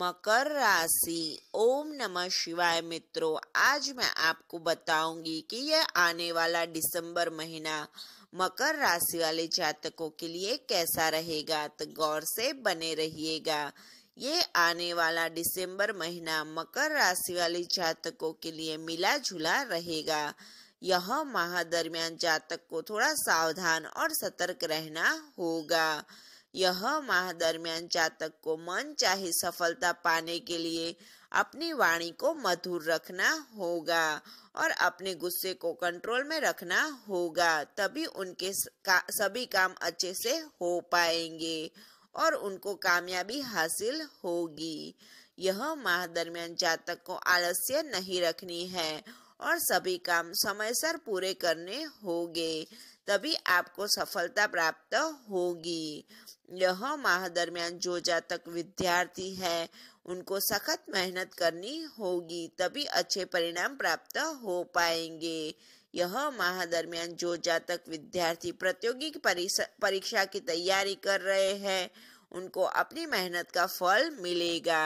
मकर राशि ओम नमः शिवाय मित्रों आज मैं आपको बताऊंगी कि यह आने वाला दिसंबर महीना मकर राशि वाले जातकों के लिए कैसा रहेगा तो गौर से बने रहिएगा ये आने वाला दिसंबर महीना मकर राशि वाले जातकों के लिए मिला जुला रहेगा यह माह दरमियान जातक को थोड़ा सावधान और सतर्क रहना होगा यह माह दरमियान जातक को मन चाहे सफलता पाने के लिए अपनी वाणी को मधुर रखना होगा और अपने गुस्से को कंट्रोल में रखना होगा तभी उनके का, सभी काम अच्छे से हो पाएंगे और उनको कामयाबी हासिल होगी यह माह दरमियान जातक को आलस्य नहीं रखनी है और सभी काम समय सर पूरे करने होंगे तभी आपको सफलता प्राप्त होगी यह माह दरमियान जो जातक विद्यार्थी है उनको सख्त मेहनत करनी होगी तभी अच्छे परिणाम प्राप्त हो पाएंगे यह माह दरमियान जो जातक विद्यार्थी प्रतियोगी परीक्षा की तैयारी कर रहे हैं उनको अपनी मेहनत का फल मिलेगा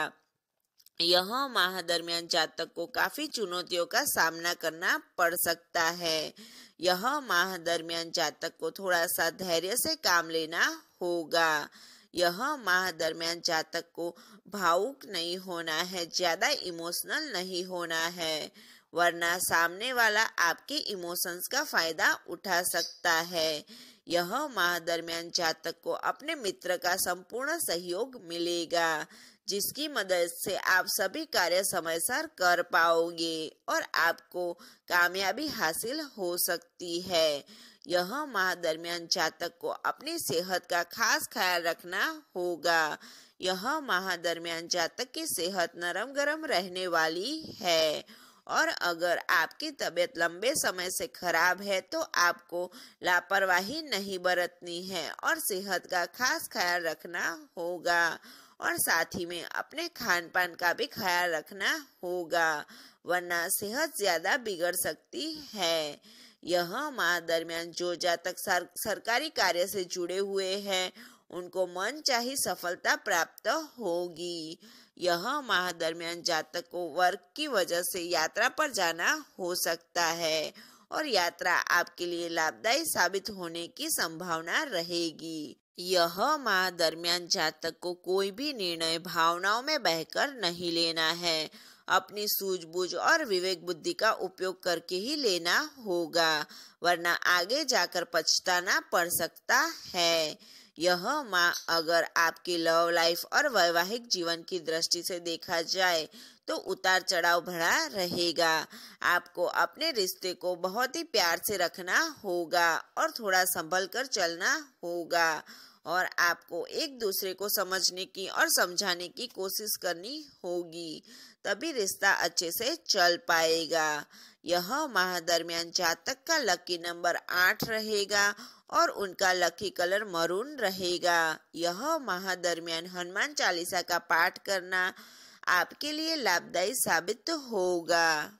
यह माह दरमियान जातक को काफी चुनौतियों का सामना करना पड़ सकता है यह माह दरमियान जातक को थोड़ा सा धैर्य से काम लेना होगा यह माह दरमियान जातक को भावुक नहीं होना है ज्यादा इमोशनल नहीं होना है वरना सामने वाला आपके इमोशंस का फायदा उठा सकता है यह माह दरमियान जातक को अपने मित्र का संपूर्ण सहयोग मिलेगा जिसकी मदद से आप सभी कार्य समय सर कर पाओगे और आपको कामयाबी हासिल हो सकती है यह माह दरमियान जातक को अपनी सेहत का खास ख्याल रखना होगा यह माह दरमियान जातक की सेहत नरम गरम रहने वाली है और अगर आपकी तबीयत लंबे समय से खराब है तो आपको लापरवाही नहीं बरतनी है और सेहत का खास ख्याल रखना होगा और साथ ही में अपने खान पान का भी ख्याल रखना होगा वरना सेहत ज़्यादा बिगड़ सकती है यह माह दरमियान जो जातक सर, सरकारी कार्य से जुड़े हुए हैं उनको मन चाहे सफलता प्राप्त होगी यह माह दरमियान जातक को वर्क की वजह से यात्रा पर जाना हो सकता है और यात्रा आपके लिए लाभदायी साबित होने की संभावना रहेगी यह माह दरमियान जातक को कोई भी निर्णय भावनाओं में बहकर नहीं लेना है अपनी सूझबूझ और विवेक बुद्धि का उपयोग करके ही लेना होगा वरना आगे जाकर पछताना पड़ सकता है यह माह अगर आपकी लव लाइफ और वैवाहिक जीवन की दृष्टि से देखा जाए तो उतार चढ़ाव भरा रहेगा आपको अपने रिश्ते को बहुत ही प्यार से रखना होगा और थोड़ा संभल कर चलना होगा और आपको एक दूसरे को समझने की और समझाने की कोशिश करनी होगी तभी रिश्ता अच्छे से चल पाएगा यह माह दरमियान जातक का लकी नंबर आठ रहेगा और उनका लकी कलर मरून रहेगा यह माह दरमियान हनुमान चालीसा का पाठ करना आपके लिए लाभदायी साबित होगा